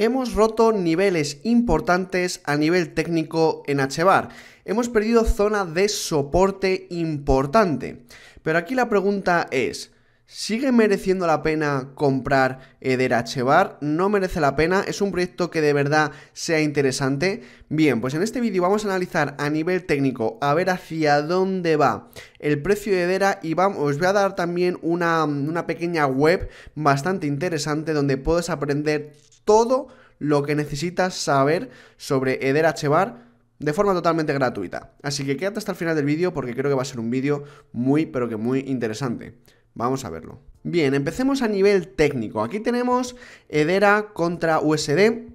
Hemos roto niveles importantes a nivel técnico en HBAR. Hemos perdido zona de soporte importante. Pero aquí la pregunta es, ¿sigue mereciendo la pena comprar Eder HBAR? ¿No merece la pena? ¿Es un proyecto que de verdad sea interesante? Bien, pues en este vídeo vamos a analizar a nivel técnico, a ver hacia dónde va el precio de Edera y vamos, os voy a dar también una, una pequeña web bastante interesante donde puedes aprender todo lo que necesitas saber sobre Eder HBAR de forma totalmente gratuita. Así que quédate hasta el final del vídeo porque creo que va a ser un vídeo muy pero que muy interesante. Vamos a verlo. Bien, empecemos a nivel técnico. Aquí tenemos Edera contra USD.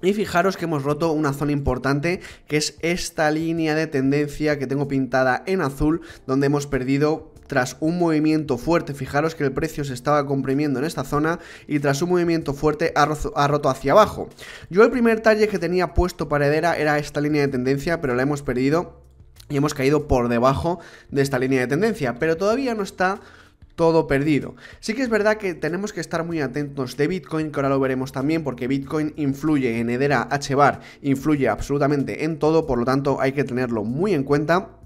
Y fijaros que hemos roto una zona importante, que es esta línea de tendencia que tengo pintada en azul, donde hemos perdido tras un movimiento fuerte, fijaros que el precio se estaba comprimiendo en esta zona y tras un movimiento fuerte ha, roto hacia abajo. Yo el primer target que tenía puesto para Hedera era esta línea de tendencia, pero la hemos perdido y hemos caído por debajo de esta línea de tendencia, pero todavía no está todo perdido. Sí que es verdad que tenemos que estar muy atentos de Bitcoin, que ahora lo veremos también, porque Bitcoin influye en Hedera, HBAR, influye absolutamente en todo, por lo tanto hay que tenerlo muy en cuenta.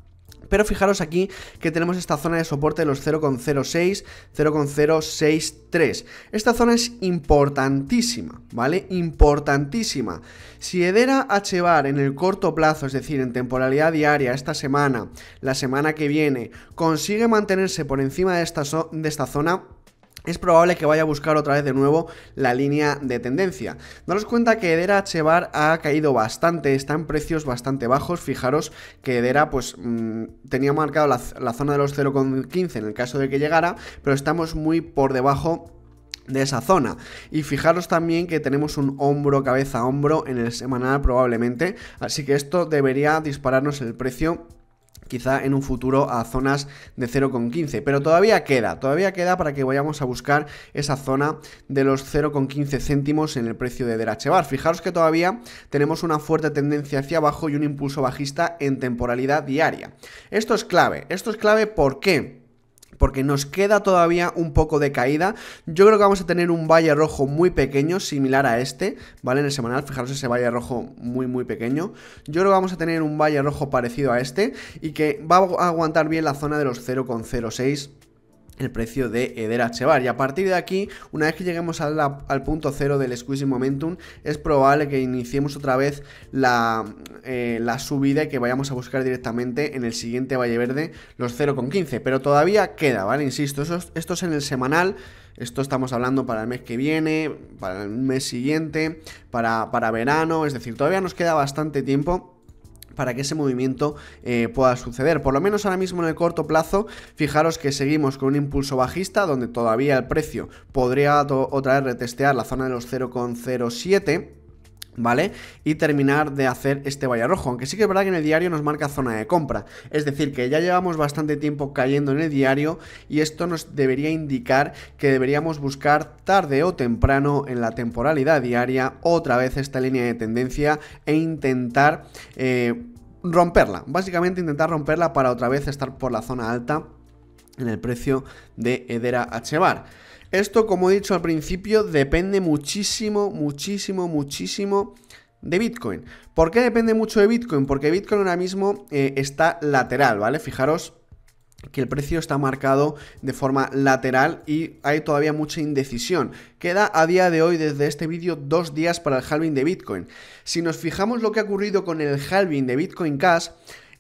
Pero fijaros aquí que tenemos esta zona de soporte de los 0,06, 0,063. Esta zona es importantísima, ¿vale? Importantísima. Si Edera HBAR en el corto plazo, es decir, en temporalidad diaria, esta semana, la semana que viene, consigue mantenerse por encima de esta, de esta zona, es probable que vaya a buscar otra vez de nuevo la línea de tendencia. Daros cuenta que Edera HBAR ha caído bastante, está en precios bastante bajos. Fijaros que Edera pues mm, tenía marcado la, la zona de los 0,15 en el caso de que llegara, pero estamos muy por debajo de esa zona. Y fijaros también que tenemos un hombro, cabeza, hombro en el semanal probablemente, así que esto debería dispararnos el precio quizá en un futuro a zonas de 0,15. Pero todavía queda, todavía queda para que vayamos a buscar esa zona de los 0,15 céntimos en el precio de Derachevar. Fijaros que todavía tenemos una fuerte tendencia hacia abajo y un impulso bajista en temporalidad diaria. Esto es clave, esto es clave ¿por qué? porque nos queda todavía un poco de caída. Yo creo que vamos a tener un valle rojo muy pequeño, similar a este, ¿vale? En el semanal, fijaros ese valle rojo muy, muy pequeño. Yo creo que vamos a tener un valle rojo parecido a este y que va a aguantar bien la zona de los 0,06 el precio de Eder Achevar Y a partir de aquí, una vez que lleguemos al, punto cero del squeezing momentum, es probable que iniciemos otra vez la, eh, la subida que vayamos a buscar directamente en el siguiente Valle Verde, los 0,15. Pero todavía queda, ¿vale? Insisto, esto es en el semanal. Esto estamos hablando para el mes que viene, para el mes siguiente, para, para verano, es decir, todavía nos queda bastante tiempo para que ese movimiento eh, pueda suceder. Por lo menos ahora mismo en el corto plazo, fijaros que seguimos con un impulso bajista donde todavía el precio podría otra vez retestear la zona de los 0,07 ¿Vale? Y terminar de hacer este vaya rojo. Aunque sí que es verdad que en el diario nos marca zona de compra. Es decir, que ya llevamos bastante tiempo cayendo en el diario y esto nos debería indicar que deberíamos buscar tarde o temprano en la temporalidad diaria otra vez esta línea de tendencia e intentar eh, romperla. Básicamente intentar romperla para otra vez estar por la zona alta en el precio de Edera Hbar. Esto, como he dicho al principio, depende muchísimo, muchísimo, muchísimo de Bitcoin. ¿Por qué depende mucho de Bitcoin? Porque Bitcoin ahora mismo eh, está lateral, ¿vale? Fijaros que el precio está marcado de forma lateral y hay todavía mucha indecisión. Queda a día de hoy desde este vídeo dos días para el halving de Bitcoin. Si nos fijamos lo que ha ocurrido con el halving de Bitcoin Cash,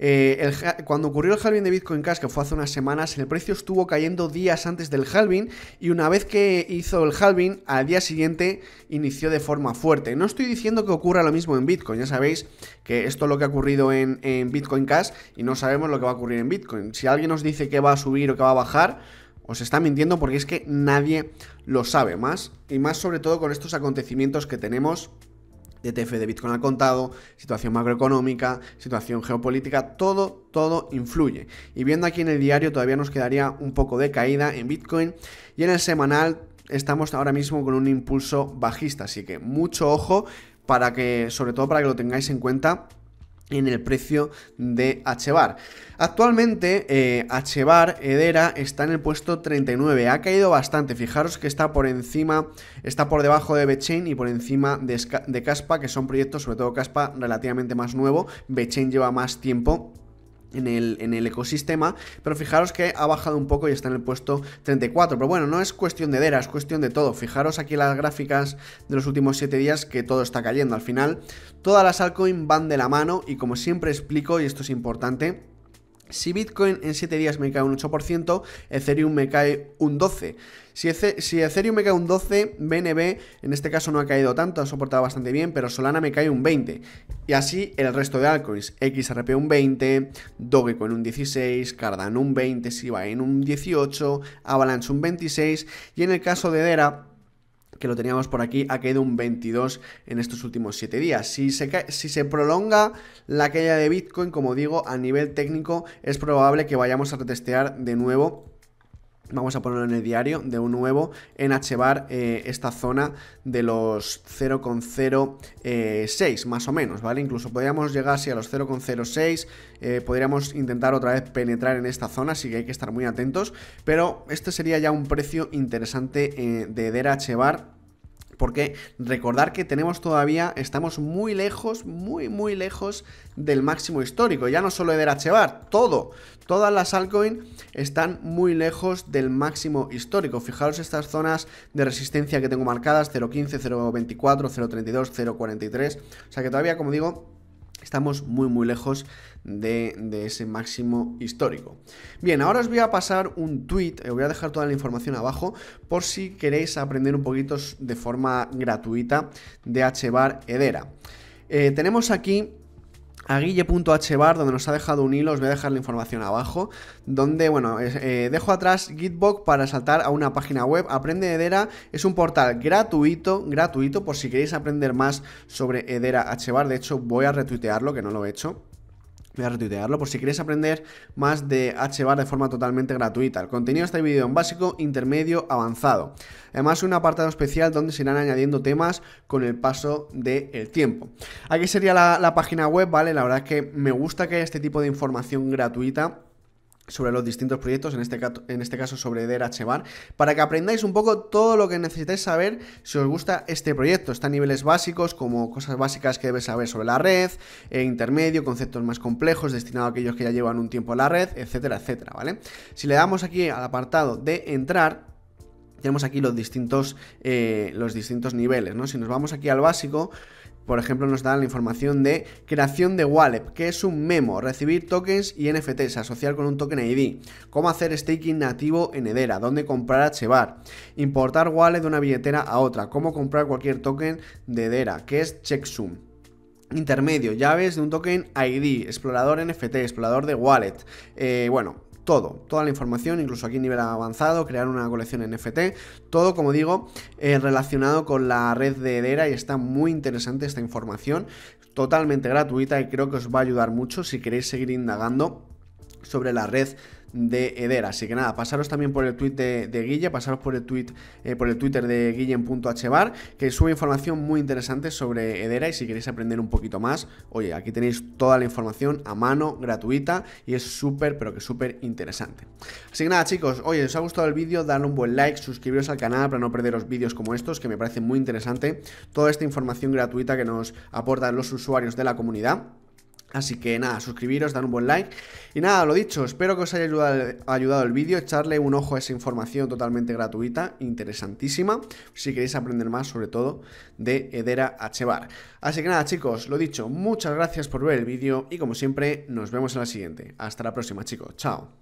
eh, cuando ocurrió el halving de Bitcoin Cash, que fue hace unas semanas, el precio estuvo cayendo días antes del halving y una vez que hizo el halving, al día siguiente inició de forma fuerte. No estoy diciendo que ocurra lo mismo en Bitcoin, ya sabéis que esto es lo que ha ocurrido en, en Bitcoin Cash y no sabemos lo que va a ocurrir en Bitcoin. Si alguien nos dice que va a subir o que va a bajar, os está mintiendo porque es que nadie lo sabe más. Y más sobre todo con estos acontecimientos que tenemos ETF de Bitcoin al contado, situación macroeconómica, situación geopolítica, todo, todo influye. Y viendo aquí en el diario todavía nos quedaría un poco de caída en Bitcoin y en el semanal estamos ahora mismo con un impulso bajista, así que mucho ojo para que, sobre todo para que lo tengáis en cuenta en el precio de HBAR. Actualmente eh, HBAR Edera está en el puesto 39, ha caído bastante, fijaros que está por encima, está por debajo de Bechain y por encima de, Caspa, que son proyectos, sobre todo Caspa, relativamente más nuevo, Bechain lleva más tiempo en el, ecosistema, pero fijaros que ha bajado un poco y está en el puesto 34. Pero bueno, no es cuestión de Dera, es cuestión de todo. Fijaros aquí las gráficas de los últimos 7 días que todo está cayendo. Al final, todas las altcoins van de la mano y como siempre explico, y esto es importante, si Bitcoin en 7 días me cae un 8%, Ethereum me cae un 12%. Si, Ethereum me cae un 12%, BNB en este caso no ha caído tanto, ha soportado bastante bien, pero Solana me cae un 20%. Y así el resto de altcoins, XRP un 20%, Dogecoin un 16%, Cardano un 20%, Shiba en un 18%, Avalanche un 26%, y en el caso de Dera que lo teníamos por aquí, ha caído un 22 en estos últimos 7 días. Si se, si se prolonga la caída de Bitcoin, como digo, a nivel técnico es probable que vayamos a retestear de nuevo vamos a ponerlo en el diario, de un nuevo en Hbar eh, esta zona de los 0,06 más o menos, ¿vale? Incluso podríamos llegar así a los 0,06, eh, podríamos intentar otra vez penetrar en esta zona, así que hay que estar muy atentos, pero este sería ya un precio interesante eh, de Dera Hbar porque recordar que tenemos todavía, estamos muy lejos, muy, muy lejos del máximo histórico. Ya no solo de Chevar, todo, todas las altcoins están muy lejos del máximo histórico. Fijaros estas zonas de resistencia que tengo marcadas, 0.15, 0.24, 0.32, 0.43. O sea que todavía, como digo, Estamos muy muy lejos de, ese máximo histórico. Bien, ahora os voy a pasar un tweet, os eh, voy a dejar toda la información abajo por si queréis aprender un poquito de forma gratuita de HBAR Edera. Eh, tenemos aquí a donde nos ha dejado un hilo, os voy a dejar la información abajo, donde, bueno, eh, dejo atrás Gitbox para saltar a una página web. Aprende Edera es un portal gratuito, gratuito, por si queréis aprender más sobre Edera Hbar. De hecho, voy a retuitearlo, que no lo he hecho. Voy a retuitearlo por si quieres aprender más de HBAR de forma totalmente gratuita. El contenido está dividido en básico, intermedio, avanzado. Además, un apartado especial donde se irán añadiendo temas con el paso del tiempo. Aquí sería la, la página web, ¿vale? La verdad es que me gusta que haya este tipo de información gratuita sobre los distintos proyectos, en este, caso, en este caso sobre DRHBAR, para que aprendáis un poco todo lo que necesitáis saber si os gusta este proyecto. Está a niveles básicos, como cosas básicas que debes saber sobre la red, e intermedio, conceptos más complejos destinados a aquellos que ya llevan un tiempo en la red, etcétera, etcétera, ¿vale? Si le damos aquí al apartado de entrar, tenemos aquí los distintos, eh, los distintos niveles, ¿no? Si nos vamos aquí al básico, por ejemplo, nos dan la información de creación de wallet, que es un memo, recibir tokens y NFTs, asociar con un token ID, cómo hacer staking nativo en Hedera, dónde comprar a importar wallet de una billetera a otra, cómo comprar cualquier token de Hedera, que es Checksum. Intermedio, llaves de un token ID, explorador NFT, explorador de wallet. Eh, bueno, todo, toda la información, incluso aquí nivel avanzado, crear una colección NFT, todo como digo eh, relacionado con la red de Edera y está muy interesante esta información, totalmente gratuita y creo que os va a ayudar mucho si queréis seguir indagando sobre la red de Edera, Así que nada, pasaros también por el tweet de, Guille, pasaros por el tweet, eh, por el Twitter de Guillem.hbar, que sube información muy interesante sobre Edera y si queréis aprender un poquito más, oye, aquí tenéis toda la información a mano, gratuita, y es súper, pero que súper interesante. Así que nada, chicos, oye, os ha gustado el vídeo, dan un buen like, suscribiros al canal para no perderos vídeos como estos, que me parece muy interesante, toda esta información gratuita que nos aportan los usuarios de la comunidad. Así que nada, suscribiros, dar un buen like. Y nada, lo dicho, espero que os haya ayudado, el vídeo, echarle un ojo a esa información totalmente gratuita, interesantísima, si queréis aprender más sobre todo de Edera bar Así que nada chicos, lo dicho, muchas gracias por ver el vídeo y como siempre nos vemos en la siguiente. Hasta la próxima chicos, chao.